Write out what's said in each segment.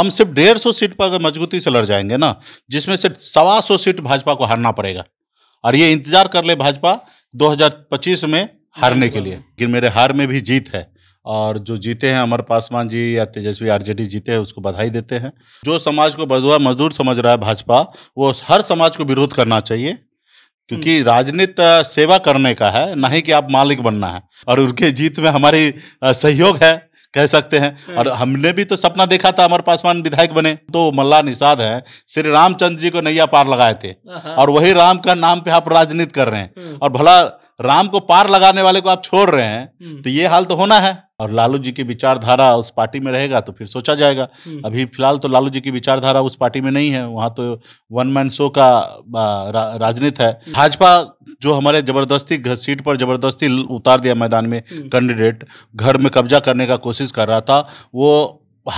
हम सिर्फ डेढ़ सौ सीट पर अगर मजबूती से लड़ जाएंगे ना जिसमें से सवा सौ सीट भाजपा को हारना पड़ेगा और ये इंतजार कर ले भाजपा 2025 में हारने के लिए लेकिन मेरे हार में भी जीत है और जो जीते हैं अमर पासवान जी या तेजस्वी आरजेडी जीते हैं उसको बधाई देते हैं जो समाज को बधुआ मजदूर समझ रहा है भाजपा वो हर समाज को विरोध करना चाहिए क्योंकि हम्म। राजनीति सेवा करने का है ना ही कि आप मालिक बनना है और उनके जीत में हमारी सहयोग है कह सकते हैं हाँ। और हमने भी तो सपना देखा था अमर पासवान विधायक बने तो मल्ला निषाद है श्री रामचंद्र जी को नैया पार लगाए थे हाँ। और वही राम का नाम पे आप राजनीति कर रहे हैं हाँ। और भला राम को पार लगाने वाले को आप छोड़ रहे हैं तो ये हाल तो होना है और लालू जी की विचारधारा उस पार्टी में रहेगा तो फिर सोचा जाएगा अभी फिलहाल तो लालू जी की विचारधारा उस पार्टी में नहीं है वहां तो वन मैन शो का राजनीति है भाजपा जो हमारे जबरदस्ती सीट पर जबरदस्ती उतार दिया मैदान में हम्म। कैंडिडेट घर में कब्जा करने का कोशिश कर रहा था वो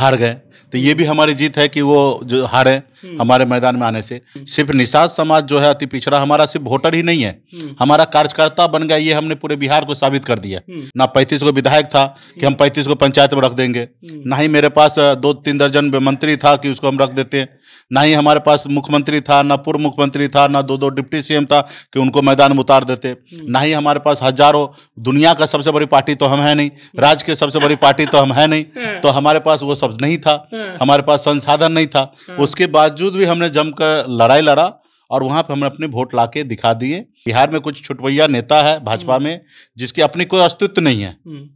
हार गए तो ये भी हमारी जीत है कि वो जो हारे हम्म। हमारे मैदान में आने से हम्म। सिर्फ निषाद समाज जो है अति पिछड़ा हमारा सिर्फ वोटर ही नहीं है हम्म। हमारा कार्यकर्ता बन गया ये हमने पूरे बिहार को साबित कर दिया ना पैंतीस को विधायक था कि हम पैंतीस को पंचायत में रख देंगे ना ही मेरे पास दो तीन दर्जन मंत्री था कि उसको हम रख देते हैं ना ही हमारे पास मुख्यमंत्री था ना पूर्व मुख्यमंत्री था ना दो दो डिप्टी सीएम था कि उनको मैदान में उतार देते ना ही हमारे पास हजारों दुनिया का सबसे बड़ी पार्टी तो हम है नहीं राज्य के सबसे बड़ी पार्टी तो हम है नहीं हाँ। तो हमारे पास वो सब नहीं था हाँ। हमारे पास संसाधन नहीं था हाँ। उसके बाद बावजूद भी हमने जमकर लड़ाई लड़ा और वहाँ पे हमने अपने वोट ला के दिखा दिए बिहार में कुछ छुटवैया नेता है भाजपा हम्म। में जिसकी अपनी कोई अस्तित्व नहीं है हम्म।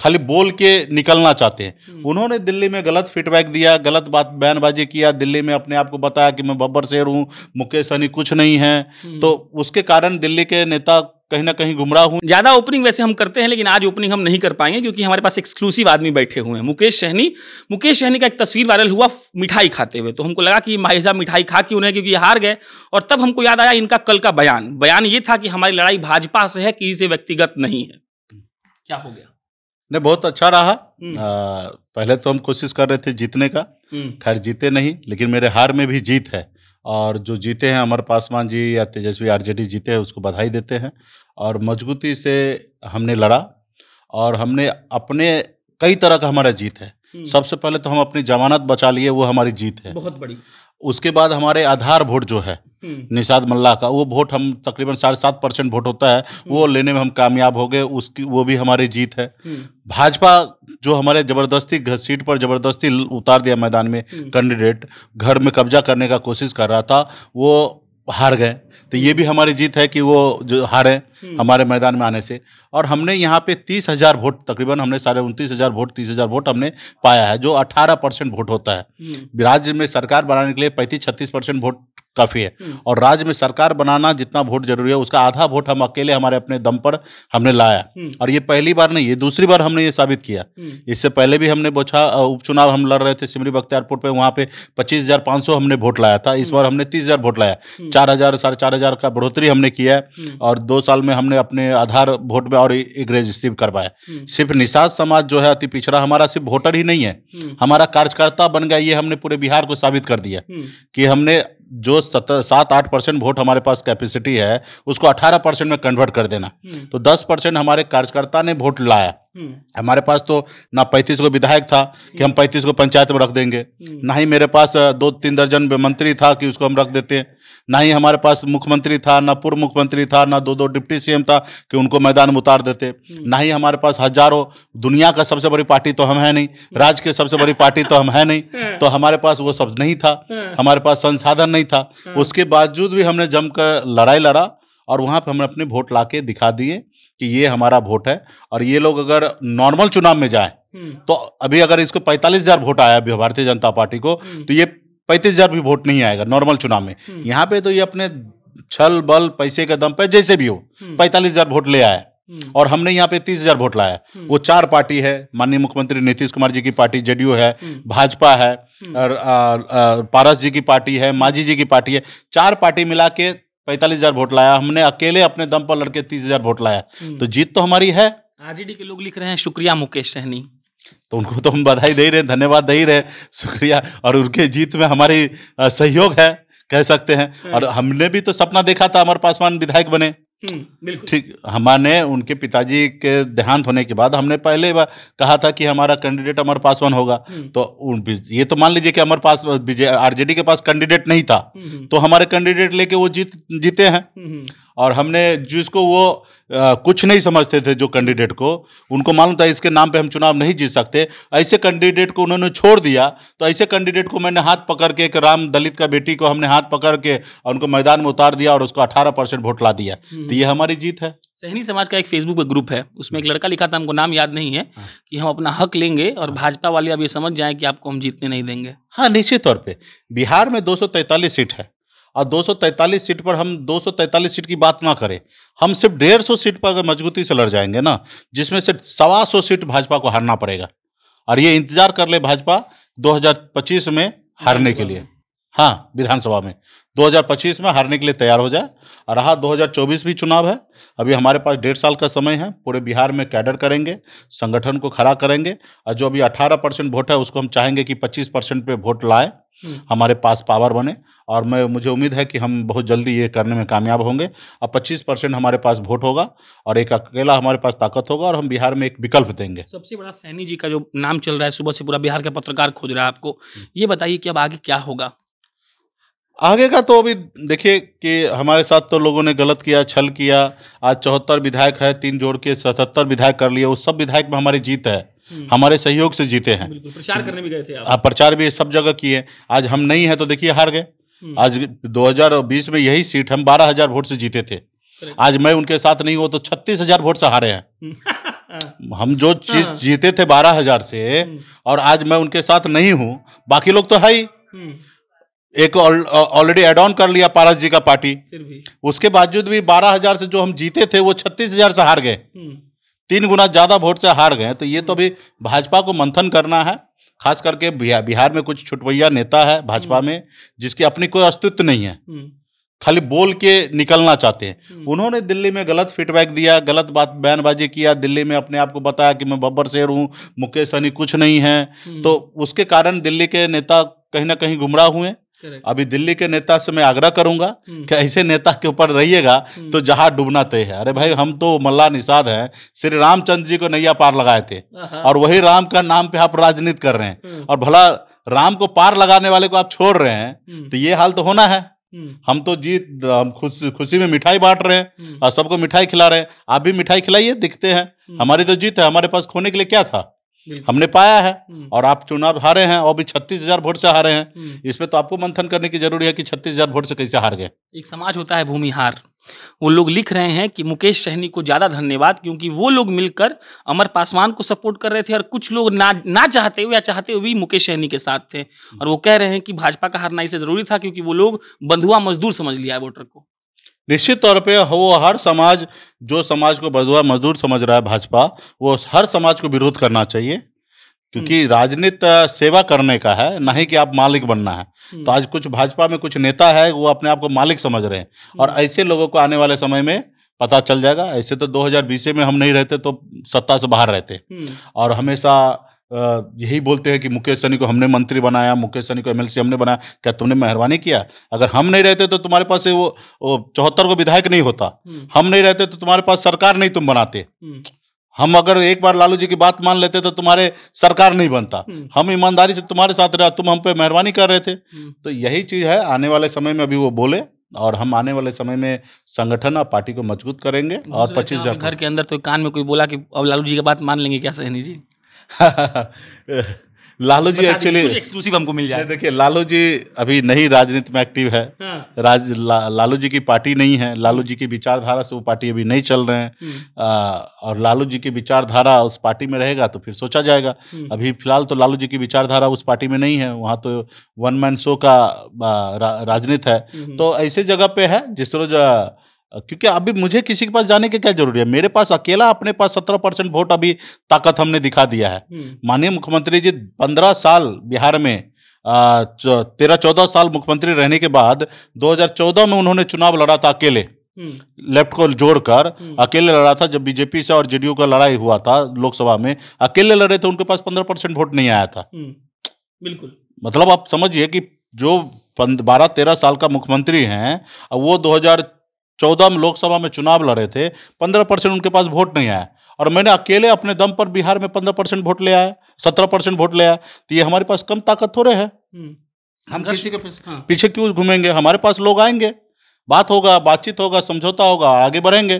खाली बोल के निकलना चाहते हैं हम्म। उन्होंने दिल्ली में गलत फीडबैक दिया गलत बात बयानबाजी किया दिल्ली में अपने आप को बताया कि मैं बब्बर शेर हूँ मुकेश सहनी कुछ नहीं है तो उसके कारण दिल्ली के नेता कहीं ना कहीं गुमराह हूँ ज़्यादा ओपनिंग वैसे हम करते हैं लेकिन आज ओपनिंग हम नहीं कर पाएंगे क्योंकि हमारे पास एक्सक्लूसिव आदमी बैठे हुए हैं मुकेश सहनी मुकेश सहनी का एक तस्वीर वायरल हुआ मिठाई खाते हुए तो हमको लगा कि माहिजा मिठाई खा क्यों नहीं क्योंकि हार गए और तब हमको याद आया इनका कल का बयान बयान ये था कि हमारी लड़ाई भाजपा से है किसी से व्यक्तिगत नहीं है क्या हो गया नहीं बहुत अच्छा रहा हम्म। आ, पहले तो हम कोशिश कर रहे थे जीतने का हम्म। खैर जीते नहीं लेकिन मेरे हार में भी जीत है और जो जीते हैं अमर पासवान जी या तेजस्वी आरजेडी जीते हैं उसको बधाई देते हैं और मजबूती से हमने लड़ा और हमने अपने कई तरह का हमारा जीत है हम्म। सबसे पहले तो हम अपनी जमानत बचा लिए वो हमारी जीत है बहुत बड़ी उसके बाद हमारे आधार वोट जो है हम्म। निषाद मल्ला का वो वोट हम तकरीबन साढ़े सात परसेंट वोट होता है वो हम्म। लेने में हम कामयाब हो गए उसकी वो भी हमारी जीत है भाजपा जो हमारे जबरदस्ती सीट पर जबरदस्ती उतार दिया मैदान में कैंडिडेट घर में कब्जा करने का कोशिश कर रहा था वो हार गए तो ये भी हमारी जीत है कि वो जो हारे हम्म। हमारे मैदान में आने से और हमने यहाँ पे तीस हज़ार वोट तकरीबन हमने साढ़े उनतीस हज़ार वोट तीस हज़ार वोट हमने पाया है जो अठारह परसेंट वोट होता है हम्म। राज्य में सरकार बनाने के लिए पैंतीस छत्तीस परसेंट वोट काफ़ी है हम्म। और राज्य में सरकार बनाना जितना वोट जरूरी है उसका आधा वोट हम अकेले हमारे अपने दम पर हमने लाया हम्म। और ये पहली बार नहीं ये दूसरी बार हमने ये साबित किया इससे पहले भी हमने बोछा उपचुनाव हम लड़ रहे थे सिमरी बख्त एयरपोर्ट पे वहाँ पे पच्चीस हजार पाँच सौ हमने वोट लाया था इस बार हमने तीस हजार वोट लाया चार हजार साढ़े चार हजार का बढ़ोतरी हमने किया और दो साल में हमने अपने आधार वोट में और एग्रेसिव करवाए हम्म। सिर्फ निषाद समाज जो है अति पिछड़ा हमारा सिर्फ वोटर ही नहीं है हम्म। हमारा कार्यकर्ता बन गया ये हमने पूरे बिहार को साबित कर दिया हम्म। कि हमने जो सात आठ परसेंट वोट हमारे पास कैपेसिटी है उसको अठारह परसेंट में कन्वर्ट कर देना हम्म। तो दस परसेंट हमारे कार्यकर्ता ने वोट लाया हम्म। हमारे पास तो ना पैंतीस को विधायक था कि हम्म। हम पैंतीस को पंचायत में रख देंगे ना ही मेरे पास दो तीन दर्जन मंत्री था कि उसको हम रख देते हैं ना ही हमारे पास मुख्यमंत्री था ना पूर्व मुख्यमंत्री था ना दो दो डिप्टी सीएम था कि उनको मैदान में उतार देते ना ही हमारे पास हजारों दुनिया का सबसे बड़ी पार्टी तो हम है नहीं राज्य के सबसे बड़ी पार्टी तो हम है नहीं हाँ। तो हमारे पास वो सब नहीं था हाँ। हमारे पास संसाधन नहीं नहीं था हाँ। उसके बावजूद भी हमने जमकर लड़ाई लड़ा और वहाँ पर हमने अपने वोट ला दिखा दिए कि ये हमारा वोट है और ये लोग अगर नॉर्मल चुनाव में जाए हम्म। तो अभी अगर इसको पैंतालीस हजार वोट आया अभी भारतीय जनता पार्टी को हम्म। तो ये पैंतीस हजार भी वोट नहीं आएगा नॉर्मल चुनाव में हम्म। यहाँ पे तो ये अपने छल बल पैसे के दम पे जैसे भी हो पैंतालीस हजार वोट ले आया हम्म। और हमने यहाँ पे तीस हजार वोट लाया हम्म। वो चार पार्टी है माननीय मुख्यमंत्री नीतीश कुमार जी की पार्टी जेडीयू है हम्म। भाजपा है और पारस जी की पार्टी है माझी जी की पार्टी है चार पार्टी मिला के पैंतालीस हजार वोट लाया हमने अकेले अपने दम पर लड़के तीस हजार वोट लाया तो जीत तो हमारी है आरजेडी के लोग लिख रहे हैं शुक्रिया मुकेश सहनी तो उनको तो हम बधाई दे ही रहे धन्यवाद दे ही रहे शुक्रिया और उनके जीत में हमारी सहयोग है कह सकते हैं हाँ। और हमने भी तो सपना देखा था अमर पासवान विधायक बने हम्म, ठीक हमारे उनके पिताजी के देहांत होने के बाद हमने पहले कहा था कि हमारा कैंडिडेट अमर पासवान होगा हम्म। तो उन ये तो मान लीजिए कि अमर पास आरजेडी के पास कैंडिडेट नहीं था हम्म, तो हमारे कैंडिडेट लेके वो जीत जीते हैं और हमने जिसको वो आ, कुछ नहीं समझते थे जो कैंडिडेट को उनको मालूम था इसके नाम पे हम चुनाव नहीं जीत सकते ऐसे कैंडिडेट को उन्होंने छोड़ दिया तो ऐसे कैंडिडेट को मैंने हाथ पकड़ के एक राम दलित का बेटी को हमने हाथ पकड़ के और उनको मैदान में उतार दिया और उसको अठारह परसेंट वोट ला दिया हम्म। तो ये हमारी जीत है सहनी समाज का एक फेसबुक पर ग्रुप है उसमें एक लड़का लिखा था हमको नाम याद नहीं है हाँ। कि हम अपना हक लेंगे और भाजपा वाले अब ये समझ जाएं कि आपको हम जीतने नहीं देंगे हाँ निश्चित तौर पे बिहार में दो सीट है और 243 सीट पर हम 243 सीट की बात ना करें हम सिर्फ डेढ़ सौ सीट पर अगर मजबूती से लड़ जाएंगे ना जिसमें से सवा सौ सीट भाजपा को हारना पड़ेगा और ये इंतजार कर ले भाजपा 2025 में हारने के लिए हाँ विधानसभा में 2025 में हारने के लिए तैयार हो जाए और रहा 2024 भी चुनाव है अभी हमारे पास डेढ़ साल का समय है पूरे बिहार में कैडर करेंगे संगठन को खड़ा करेंगे और जो अभी 18 परसेंट वोट है उसको हम चाहेंगे कि 25 परसेंट पर वोट लाएँ हम्म। हमारे पास पावर बने और मैं मुझे उम्मीद है कि हम बहुत जल्दी ये करने में कामयाब होंगे और 25 परसेंट हमारे पास वोट होगा और एक अकेला हमारे पास ताकत होगा और हम बिहार में एक विकल्प देंगे सबसे बड़ा सैनी जी का जो नाम चल रहा है सुबह से पूरा बिहार का पत्रकार खोज रहा है आपको ये बताइए कि अब आगे क्या होगा आगे का तो अभी देखिए कि हमारे साथ तो लोगों ने गलत किया छल किया आज चौहत्तर विधायक है तीन जोड़ के सतहत्तर विधायक कर लिए उस सब विधायक में हमारी जीत है हम्म। हमारे सहयोग से जीते हैं प्रचार करने भी गए थे आप प्रचार भी सब जगह किए आज हम नहीं है तो देखिए हार गए हम्म। आज 2020 में यही सीट हम 12000 वोट से जीते थे आज मैं उनके साथ नहीं हुआ तो 36000 वोट से हारे हैं हम्म। हम जो चीज हाँ। जीते थे 12000 से और आज मैं उनके साथ नहीं हूँ बाकी लोग तो है ही एक ऑलरेडी एड ऑन कर लिया पारस जी का पार्टी उसके बावजूद भी 12000 से जो हम जीते थे वो 36000 से हार गए तीन गुना ज़्यादा वोट से हार गए तो ये तो अभी भाजपा को मंथन करना है खास करके बिहार बिहार में कुछ छुटवैया नेता है भाजपा हम्म। में जिसकी अपनी कोई अस्तित्व नहीं है हम्म। खाली बोल के निकलना चाहते हैं हम्म। उन्होंने दिल्ली में गलत फीडबैक दिया गलत बात बयानबाजी किया दिल्ली में अपने आप को बताया कि मैं बब्बर शेर हूँ मुकेश सहनी कुछ नहीं है तो उसके कारण दिल्ली के नेता कहीं ना कहीं गुमराह हुए अभी दिल्ली के नेता से मैं आग्रह करूंगा हम्म। कि ऐसे नेता के ऊपर रहिएगा हम्म। तो जहाज डूबना तय है अरे भाई हम तो मल्ला निषाद हैं श्री रामचंद्र जी को नैया पार लगाए थे और वही राम का नाम पे आप राजनीति कर रहे हैं हम्म। और भला राम को पार लगाने वाले को आप छोड़ रहे हैं तो ये हाल तो होना है हम तो जीत हम खुश खुशी में मिठाई बांट रहे हैं और सबको मिठाई खिला रहे हैं आप भी मिठाई खिलाइए दिखते हैं हमारी तो जीत है हमारे पास खोने के लिए क्या था हमने पाया है हम्म। और आप चुनाव हारे हैं और भी छत्तीस हजार वोट से हारे हैं हम्म। इसमें तो आपको मंथन करने की जरूरी है कि छत्तीस हजार वोट से कैसे हार गए एक समाज होता है भूमिहार वो लोग लिख रहे हैं कि मुकेश सहनी को ज्यादा धन्यवाद क्योंकि वो लोग मिलकर अमर पासवान को सपोर्ट कर रहे थे और कुछ लोग ना ना चाहते हुए या चाहते हुए भी मुकेश सहनी के साथ थे हम्म। और वो कह रहे हैं कि भाजपा का हारना इसे जरूरी था क्योंकि वो लोग बंधुआ मजदूर समझ लिया है वोटर को निश्चित तौर पे वो हर समाज जो समाज को बदुआ मजदूर समझ रहा है भाजपा वो हर समाज को विरोध करना चाहिए क्योंकि हम्म। राजनीति सेवा करने का है ना ही कि आप मालिक बनना है तो हम्म। आज कुछ भाजपा में कुछ नेता है वो अपने आप को मालिक समझ रहे हैं और हम्म। ऐसे लोगों को आने वाले समय में पता चल जाएगा ऐसे तो 2020 में हम नहीं रहते तो सत्ता से बाहर रहते और हमेशा यही बोलते हैं कि मुकेश सनी को हमने मंत्री बनाया मुकेश सनी को एमएलसी हमने बनाया क्या तुमने मेहरबानी किया अगर हम नहीं रहते तो तुम्हारे पास वो, वो चौहत्तर को विधायक नहीं होता हम्म। हम नहीं रहते तो तुम्हारे पास सरकार नहीं तुम बनाते हम्म। हम अगर एक बार लालू जी की बात मान लेते तो तुम्हारे सरकार नहीं बनता हम्म। हम ईमानदारी से तुम्हारे साथ रहा तुम हम पे मेहरबानी कर रहे थे तो यही चीज़ है आने वाले समय में अभी वो बोले और हम आने वाले समय में संगठन और पार्टी को मजबूत करेंगे और पच्चीस घर के अंदर तो कान में कोई बोला कि अब लालू जी की बात मान लेंगे क्या सहनी जी लालू जी एक्चुअली एक्सक्लूसिव हमको मिल जाए देखिए लालू जी अभी नहीं राजनीति में एक्टिव है हाँ। राज ला, लालू जी की पार्टी नहीं है लालू जी की विचारधारा से वो पार्टी अभी नहीं चल रहे हैं हम्म। आ, और लालू जी की विचारधारा उस पार्टी में रहेगा तो फिर सोचा जाएगा हम्म। अभी फिलहाल तो लालू जी की विचारधारा उस पार्टी में नहीं है वहाँ तो वन मैन शो का राजनीति है हम्म। तो ऐसे जगह पे है जिस तरह क्योंकि अभी मुझे किसी के पास जाने की क्या जरूरी है मेरे पास अकेला अपने पास सत्रह परसेंट वोट अभी ताकत हमने दिखा दिया है हम्म। माननीय मुख्यमंत्री जी पंद्रह साल बिहार में तेरह चौदह साल मुख्यमंत्री रहने के बाद 2014 में उन्होंने चुनाव लड़ा था अकेले हम्म। लेफ्ट को जोड़कर हम्म। अकेले लड़ा था जब बीजेपी से और जेडीयू का लड़ाई हुआ था लोकसभा में अकेले लड़े थे उनके पास पंद्रह परसेंट वोट नहीं आया था बिल्कुल मतलब आप समझिए कि जो बारह तेरह साल का मुख्यमंत्री हैं वो दो चौदह में लोकसभा में चुनाव लड़े थे पंद्रह परसेंट उनके पास वोट नहीं आया और मैंने अकेले अपने दम पर बिहार में पंद्रह परसेंट वोट ले आया सत्रह परसेंट वोट ले आया तो ये हमारे पास कम ताकत थोड़े है हम्म। हम किसी के पीछे, हाँ। पीछे क्यों घूमेंगे हमारे पास लोग आएंगे बात होगा बातचीत होगा समझौता होगा आगे बढ़ेंगे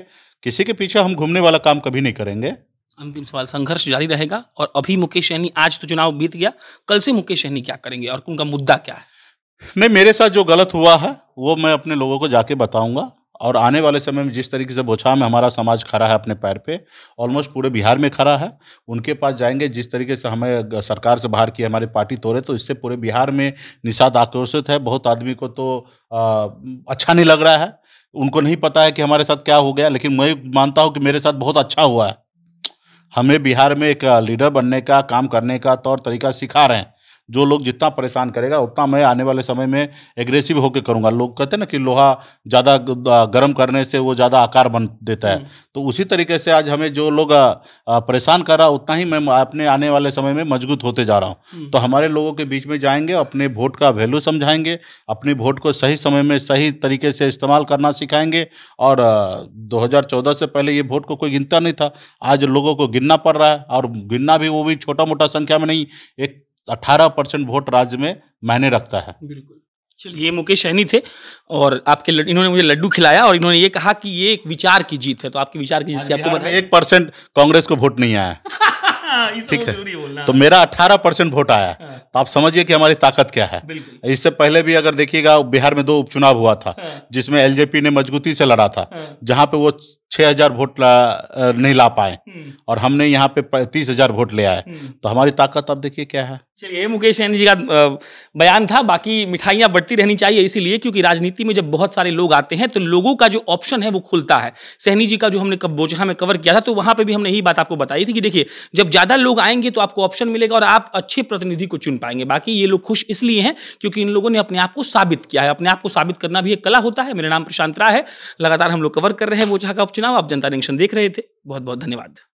किसी के पीछे हम घूमने वाला काम कभी नहीं करेंगे अंतिम सवाल संघर्ष जारी रहेगा और अभी मुकेश सहनी आज तो चुनाव बीत गया कल से मुकेश सहनी क्या करेंगे और उनका मुद्दा क्या है नहीं मेरे साथ जो गलत हुआ है वो मैं अपने लोगों को जाके बताऊंगा और आने वाले समय में जिस तरीके से बोछा में हमारा समाज खड़ा है अपने पैर पे ऑलमोस्ट पूरे बिहार में खड़ा है उनके पास जाएंगे जिस तरीके से हमें सरकार से बाहर किया हमारी पार्टी तोड़े तो इससे पूरे बिहार में निषाद आक्रोशित है बहुत आदमी को तो आ, अच्छा नहीं लग रहा है उनको नहीं पता है कि हमारे साथ क्या हो गया लेकिन मैं मानता हूँ कि मेरे साथ बहुत अच्छा हुआ है हमें बिहार में एक लीडर बनने का काम करने का तौर तरीका सिखा रहे हैं जो लोग जितना परेशान करेगा उतना मैं आने वाले समय में एग्रेसिव होकर करूँगा लोग कहते हैं ना कि लोहा ज़्यादा गर्म करने से वो ज़्यादा आकार बन देता है हम्म। तो उसी तरीके से आज हमें जो लोग परेशान कर रहा उतना ही मैं अपने आने वाले समय में मजबूत होते जा रहा हूँ हम्म। तो हमारे लोगों के बीच में जाएंगे अपने वोट का वैल्यू समझाएंगे अपने वोट को सही समय में सही तरीके से इस्तेमाल करना सिखाएंगे और दो से पहले ये वोट को कोई गिनता नहीं था आज लोगों को गिनना पड़ रहा है और गिनना भी वो भी छोटा मोटा संख्या में नहीं एक अट्ठारह परसेंट वोट राज्य में मायने रखता है बिल्कुल चलिए ये मुकेश सहनी थे और आपके लड़, इन्होंने मुझे लड्डू खिलाया और इन्होंने ये कहा कि ये एक विचार की जीत है तो आपके विचार की जीत आपको एक परसेंट कांग्रेस को वोट नहीं आया तो ठीक है तो मेरा 18 परसेंट वोट आया हाँ। तो आप समझिए कि हमारी ताकत क्या है इससे पहले भी अगर देखिएगा बिहार में दो उपचुनाव हुआ था हाँ। जिसमें एलजेपी ने मजबूती से लड़ा था हाँ। जहां पे वो 6000 वोट नहीं ला पाए हम्म। और हमने यहाँ पे तीस हजार वोट ले आए हम्म। तो हमारी ताकत आप देखिए क्या है चलिए मुकेश सैनी जी का बयान था बाकी मिठाइयाँ बढ़ती रहनी चाहिए इसीलिए क्योंकि राजनीति में जब बहुत सारे लोग आते हैं तो लोगों का जो ऑप्शन है वो खुलता है सहनी जी का जो हमने कब बोझा में कवर किया था तो वहाँ पे भी हमने यही बात आपको बताई थी कि देखिए जब ज़्यादा लोग आएंगे तो आपको ऑप्शन मिलेगा और आप अच्छे प्रतिनिधि को चुन पाएंगे बाकी ये लोग खुश इसलिए हैं क्योंकि इन लोगों ने अपने आप को साबित किया है अपने आप को साबित करना भी एक कला होता है मेरा नाम प्रशांत राय है लगातार हम लोग कवर कर रहे हैं बोझा का उपचुनाव आप जनता जंक्शन देख रहे थे बहुत बहुत धन्यवाद